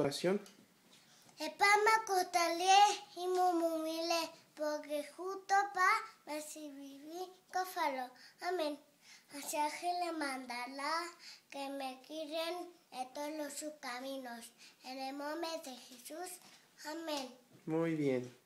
oración. Epama cotale y mumumile, porque justo pa recibir cofalo. Amén. Hacia que le mandala que me quieren en todos sus caminos. En el nombre de Jesús. Amén. Muy bien.